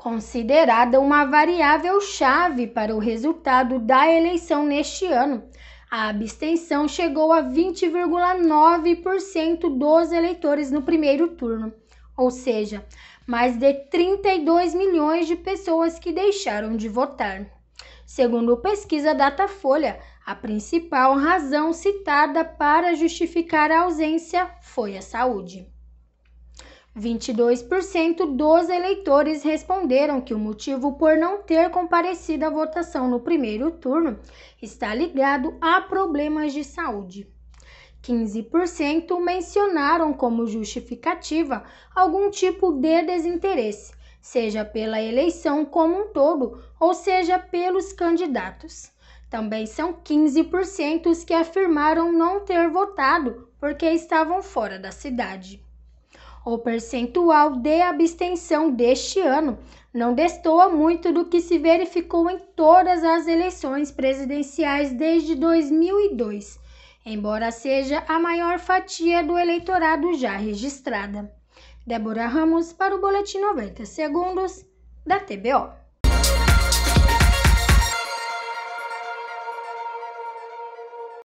considerada uma variável chave para o resultado da eleição neste ano. A abstenção chegou a 20,9% dos eleitores no primeiro turno, ou seja, mais de 32 milhões de pessoas que deixaram de votar. Segundo pesquisa Datafolha, a principal razão citada para justificar a ausência foi a saúde. 22% dos eleitores responderam que o motivo por não ter comparecido à votação no primeiro turno está ligado a problemas de saúde. 15% mencionaram como justificativa algum tipo de desinteresse, seja pela eleição como um todo ou seja pelos candidatos. Também são 15% que afirmaram não ter votado porque estavam fora da cidade. O percentual de abstenção deste ano não destoa muito do que se verificou em todas as eleições presidenciais desde 2002, embora seja a maior fatia do eleitorado já registrada. Débora Ramos para o Boletim 90 Segundos da TBO.